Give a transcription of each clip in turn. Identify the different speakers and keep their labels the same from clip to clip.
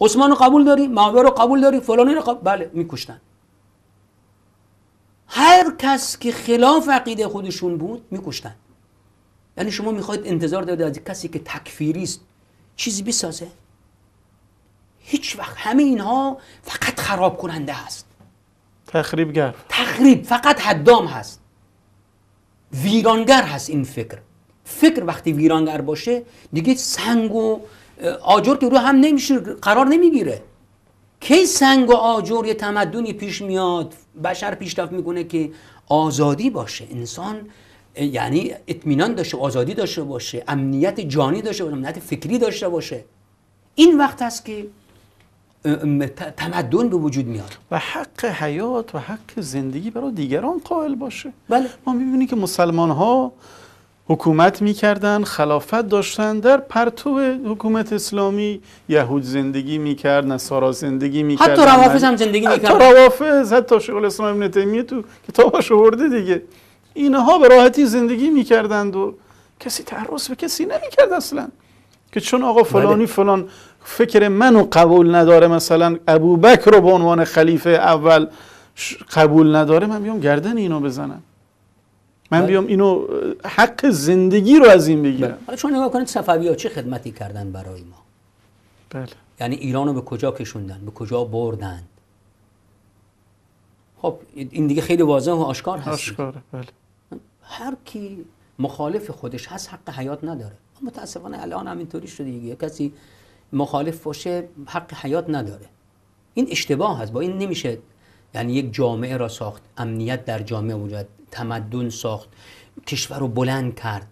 Speaker 1: عثمان رو قبول داری معاویه رو قبول داری فلانی رو قبول... بله میکشتن هر کس که خلاف عقیده خودشون بود میکشتن یعنی شما میخواید انتظار داده از کسی که تکفیری است چیزی بسازه هیچ وقت همه اینها فقط خراب کننده است تخریبگر تخریب فقط حدام هست ویرانگر هست این فکر فکر وقتی ویرانگر باشه دیگه سنگ و آجر که رو هم نمیشه قرار نمیگیره کی سنگ و آجر یه تمدنی پیش میاد بشر پیشرفت میکنه که آزادی باشه انسان یعنی اطمینان داشته آزادی داشته باشه امنیت جانی داشته باشه امنیت فکری داشته باشه این وقت است که تمدن به وجود میاد و حق حیات و حق زندگی برای دیگران قائل باشه بله ما میبینیم که مسلمان ها حکومت میکردن خلافت داشتن در پرتو حکومت اسلامی یهود زندگی میکرد نصارا زندگی میکرد حتی روافظ هم زندگی میکرد حتی روافظ حتی شغل اسلام ابن تیمیه تو کتابش آورده دیگه اینها به راحتی زندگی میکردند و کسی تعرض به کسی نمیکرد اصلا که چون آقا بله. فلانی فلان فکر منو قبول نداره مثلا ابوبکر رو به عنوان خلیفه اول قبول نداره من بیام گردن اینو بزنم من بیام اینو حق زندگی رو از این بگیرم بله. حالا شما نگاه کنید صفوی ها چه خدمتی کردن برای ما بله یعنی ایران رو به کجا کشوندن به کجا بردن خب این دیگه خیلی واضح و آشکار هست هرکی بله هر کی مخالف خودش هست حق حیات نداره متاسفانه الان همینطوری شده دیگه کسی مخالف باشه حق حیات نداره این اشتباه هست با این نمیشه یعنی یک جامعه را ساخت امنیت در جامعه وجود تمدن ساخت کشور رو بلند کرد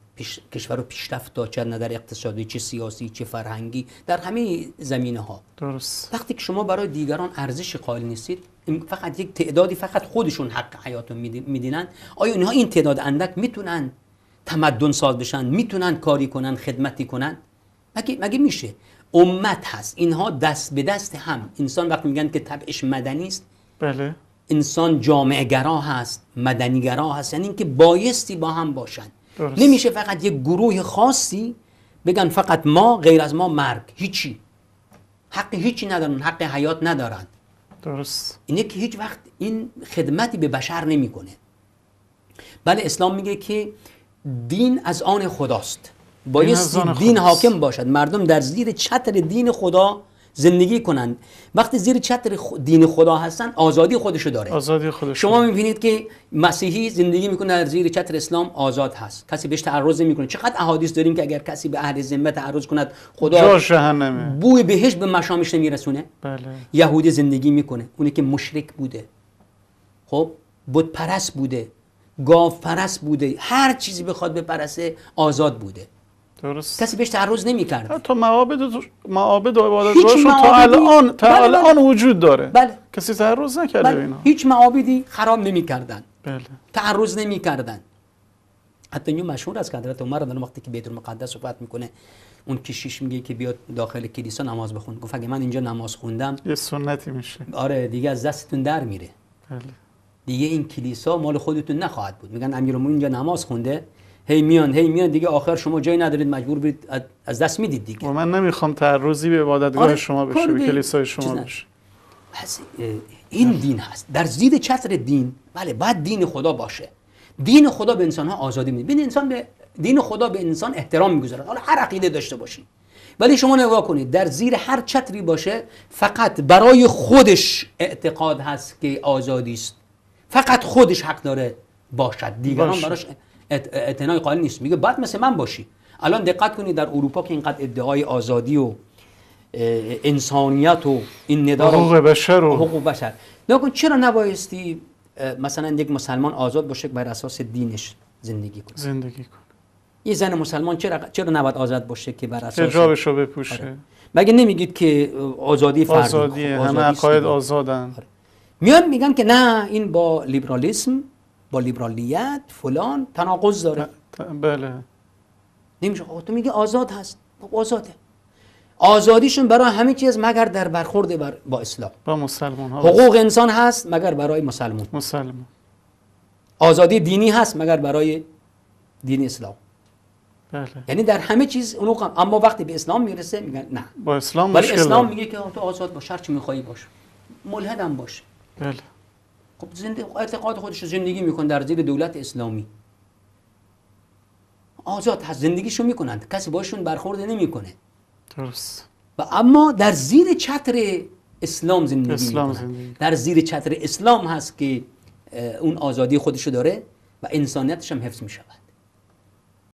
Speaker 1: کشور رو پیشرفت داد چه نظر اقتصادی چه سیاسی چه فرهنگی در همه زمینه ها درست وقتی که شما برای دیگران ارزش قائل نیستید فقط یک تعدادی فقط خودشون حق حیات رو میدینن آیا اینها این تعداد اندک میتونن تمدن ساز بشن میتونن کاری کنن خدمتی کنن مگه مگه میشه امت هست اینها دست به دست هم انسان وقتی میگن که طبعش مدنی است بله انسان جامعه گرا هست مدنی گرا هست یعنی اینکه بایستی با هم باشن نمیشه فقط یک گروه خاصی بگن فقط ما غیر از ما مرگ هیچی حق هیچی ندارن حق حیات ندارن درست اینه که هیچ وقت این خدمتی به بشر نمیکنه بله اسلام میگه که دین از آن خداست بایستی دین, دین حاکم باشد مردم در زیر چتر دین خدا زندگی کنند وقتی زیر چتر دین خدا هستن آزادی خودشو داره آزادی خودشو شما میبینید که مسیحی زندگی میکنه در زیر چتر اسلام آزاد هست کسی بهش تعرض میکنه. چقدر احادیث داریم که اگر کسی به اهل ذمه تعرض کند خدا بوی بهش به مشامش نمیرسونه بله. یهودی زندگی میکنه اونی که مشرک بوده خب بت پرست بوده گاو پرست بوده هر چیزی بخواد بپرسه آزاد بوده درست. کسی بهش تعرض کرد تا معابد معابد و عبادتگاهشون تا الان تا بله، الان بله. وجود داره بله. کسی تعرض نکرده بله. اینا هیچ معابدی خراب نمیکردن بله. تعرض نمیکردن حتی اینو مشهور از که حضرت عمر در وقتی که بیت المقدس صحبت میکنه اون کشیش میگه که بیاد داخل کلیسا نماز بخون گفت اگه من اینجا نماز خوندم یه سنتی میشه آره دیگه از دستتون در میره دیگه این کلیسا مال خودتون نخواهد بود میگن امیرالمومنین اینجا نماز خونده هی میان هی میان دیگه آخر شما جایی ندارید مجبور برید از دست میدید دیگه من نمیخوام تعرضی به عبادتگاه آره، شما بشه به کلیسای شما بشه این دین هست در زیر چتر دین بله بعد دین خدا باشه دین خدا به انسان ها آزادی میده بین انسان به دین خدا به انسان احترام میگذاره حالا هر عقیده داشته باشین ولی شما نگاه کنید در زیر هر چتری باشه فقط برای خودش اعتقاد هست که آزادی است فقط خودش حق داره باشد دیگران براش اعتنای قائل نیست میگه بعد مثل من باشی الان دقت کنی در اروپا که اینقدر ادعای آزادی و انسانیت و این نداره حقوق بشر و حقوق بشر نکن چرا نبایستی مثلا یک مسلمان آزاد باشه بر اساس دینش زندگی کنه زندگی کنه یه زن مسلمان چرا چرا نباید آزاد باشه که بر اساس حجابش بپوشه آره. مگه نمیگید که آزادی فردی آزادی خب، همه عقاید آزادن آره. میان میگن که نه این با لیبرالیسم با لیبرالیت فلان تناقض داره بله نمیشه خب تو میگه آزاد هست خب آزاده آزادیشون برای همه چیز مگر در برخورد بر با اسلام با مسلمان ها حقوق انسان هست مگر برای مسلمان مسلمان آزادی دینی هست مگر برای دین اسلام بله. یعنی در همه چیز اونو قم. اما وقتی به اسلام میرسه میگن نه
Speaker 2: با اسلام ولی اسلام
Speaker 1: میگه که تو آزاد باش هر چی میخوای باش هم باش بله خب اعتقاد خودش رو زندگی میکنه در زیر دولت اسلامی آزاد هست زندگیشو میکنند کسی باشون برخورد نمیکنه درست و اما در زیر چتر اسلام زندگی اسلام در زیر چتر اسلام هست که اون آزادی خودشو داره و انسانیتش هم حفظ میشود